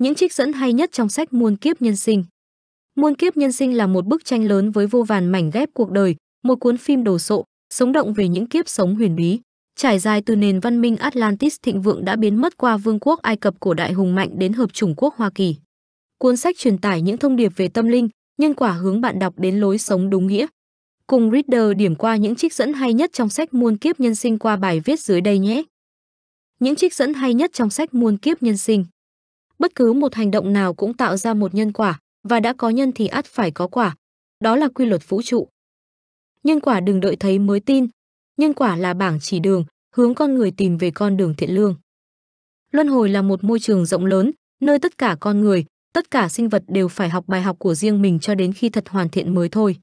những trích dẫn hay nhất trong sách Muôn kiếp nhân sinh. Muôn kiếp nhân sinh là một bức tranh lớn với vô vàn mảnh ghép cuộc đời, một cuốn phim đồ sộ, sống động về những kiếp sống huyền bí, trải dài từ nền văn minh Atlantis thịnh vượng đã biến mất qua vương quốc Ai Cập cổ đại hùng mạnh đến hợp chủng quốc Hoa Kỳ. Cuốn sách truyền tải những thông điệp về tâm linh, nhân quả hướng bạn đọc đến lối sống đúng nghĩa. Cùng reader điểm qua những trích dẫn hay nhất trong sách Muôn kiếp nhân sinh qua bài viết dưới đây nhé. Những trích dẫn hay nhất trong sách Muôn kiếp nhân sinh Bất cứ một hành động nào cũng tạo ra một nhân quả, và đã có nhân thì ắt phải có quả. Đó là quy luật vũ trụ. Nhân quả đừng đợi thấy mới tin. Nhân quả là bảng chỉ đường, hướng con người tìm về con đường thiện lương. Luân hồi là một môi trường rộng lớn, nơi tất cả con người, tất cả sinh vật đều phải học bài học của riêng mình cho đến khi thật hoàn thiện mới thôi.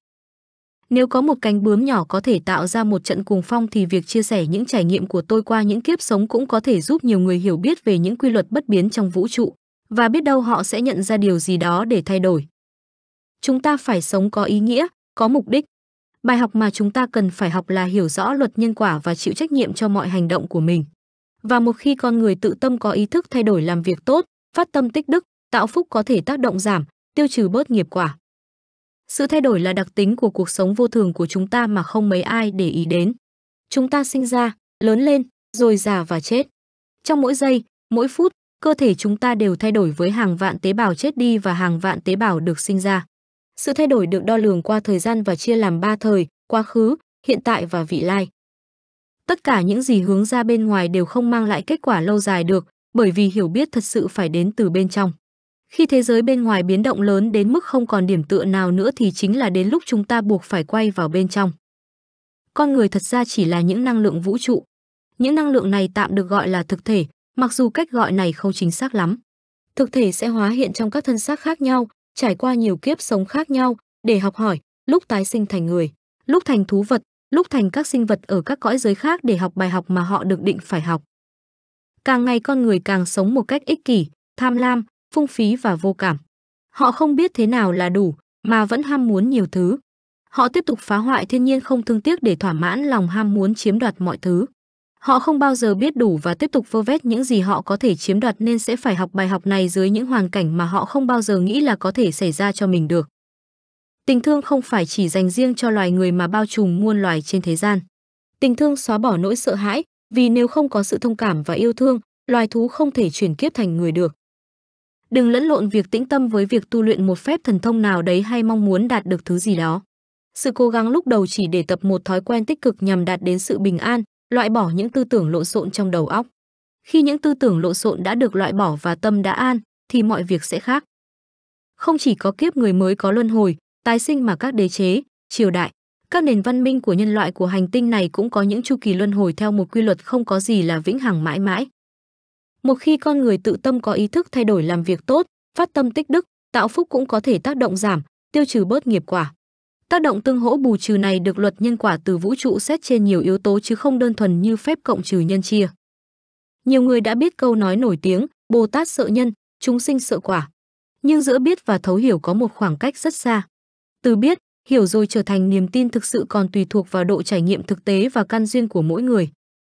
Nếu có một cánh bướm nhỏ có thể tạo ra một trận cuồng phong thì việc chia sẻ những trải nghiệm của tôi qua những kiếp sống cũng có thể giúp nhiều người hiểu biết về những quy luật bất biến trong vũ trụ và biết đâu họ sẽ nhận ra điều gì đó để thay đổi. Chúng ta phải sống có ý nghĩa, có mục đích. Bài học mà chúng ta cần phải học là hiểu rõ luật nhân quả và chịu trách nhiệm cho mọi hành động của mình. Và một khi con người tự tâm có ý thức thay đổi làm việc tốt, phát tâm tích đức, tạo phúc có thể tác động giảm, tiêu trừ bớt nghiệp quả. Sự thay đổi là đặc tính của cuộc sống vô thường của chúng ta mà không mấy ai để ý đến. Chúng ta sinh ra, lớn lên, rồi già và chết. Trong mỗi giây, mỗi phút, cơ thể chúng ta đều thay đổi với hàng vạn tế bào chết đi và hàng vạn tế bào được sinh ra. Sự thay đổi được đo lường qua thời gian và chia làm ba thời, quá khứ, hiện tại và vị lai. Tất cả những gì hướng ra bên ngoài đều không mang lại kết quả lâu dài được, bởi vì hiểu biết thật sự phải đến từ bên trong. Khi thế giới bên ngoài biến động lớn đến mức không còn điểm tựa nào nữa thì chính là đến lúc chúng ta buộc phải quay vào bên trong. Con người thật ra chỉ là những năng lượng vũ trụ. Những năng lượng này tạm được gọi là thực thể, mặc dù cách gọi này không chính xác lắm. Thực thể sẽ hóa hiện trong các thân xác khác nhau, trải qua nhiều kiếp sống khác nhau để học hỏi, lúc tái sinh thành người, lúc thành thú vật, lúc thành các sinh vật ở các cõi giới khác để học bài học mà họ được định phải học. Càng ngày con người càng sống một cách ích kỷ, tham lam, phung phí và vô cảm. Họ không biết thế nào là đủ, mà vẫn ham muốn nhiều thứ. Họ tiếp tục phá hoại thiên nhiên không thương tiếc để thỏa mãn lòng ham muốn chiếm đoạt mọi thứ. Họ không bao giờ biết đủ và tiếp tục vơ vét những gì họ có thể chiếm đoạt nên sẽ phải học bài học này dưới những hoàn cảnh mà họ không bao giờ nghĩ là có thể xảy ra cho mình được. Tình thương không phải chỉ dành riêng cho loài người mà bao trùm muôn loài trên thế gian. Tình thương xóa bỏ nỗi sợ hãi, vì nếu không có sự thông cảm và yêu thương, loài thú không thể chuyển kiếp thành người được. Đừng lẫn lộn việc tĩnh tâm với việc tu luyện một phép thần thông nào đấy hay mong muốn đạt được thứ gì đó. Sự cố gắng lúc đầu chỉ để tập một thói quen tích cực nhằm đạt đến sự bình an, loại bỏ những tư tưởng lộn xộn trong đầu óc. Khi những tư tưởng lộn xộn đã được loại bỏ và tâm đã an, thì mọi việc sẽ khác. Không chỉ có kiếp người mới có luân hồi, tái sinh mà các đế chế, triều đại, các nền văn minh của nhân loại của hành tinh này cũng có những chu kỳ luân hồi theo một quy luật không có gì là vĩnh hằng mãi mãi. Một khi con người tự tâm có ý thức thay đổi làm việc tốt, phát tâm tích đức, tạo phúc cũng có thể tác động giảm, tiêu trừ bớt nghiệp quả. Tác động tương hỗ bù trừ này được luật nhân quả từ vũ trụ xét trên nhiều yếu tố chứ không đơn thuần như phép cộng trừ nhân chia. Nhiều người đã biết câu nói nổi tiếng, Bồ Tát sợ nhân, chúng sinh sợ quả. Nhưng giữa biết và thấu hiểu có một khoảng cách rất xa. Từ biết, hiểu rồi trở thành niềm tin thực sự còn tùy thuộc vào độ trải nghiệm thực tế và căn duyên của mỗi người.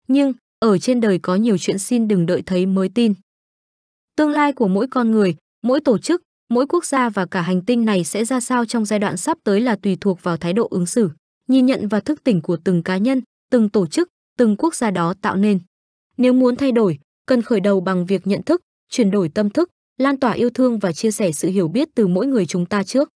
Nhưng, ở trên đời có nhiều chuyện xin đừng đợi thấy mới tin. Tương lai của mỗi con người, mỗi tổ chức, mỗi quốc gia và cả hành tinh này sẽ ra sao trong giai đoạn sắp tới là tùy thuộc vào thái độ ứng xử, nhìn nhận và thức tỉnh của từng cá nhân, từng tổ chức, từng quốc gia đó tạo nên. Nếu muốn thay đổi, cần khởi đầu bằng việc nhận thức, chuyển đổi tâm thức, lan tỏa yêu thương và chia sẻ sự hiểu biết từ mỗi người chúng ta trước.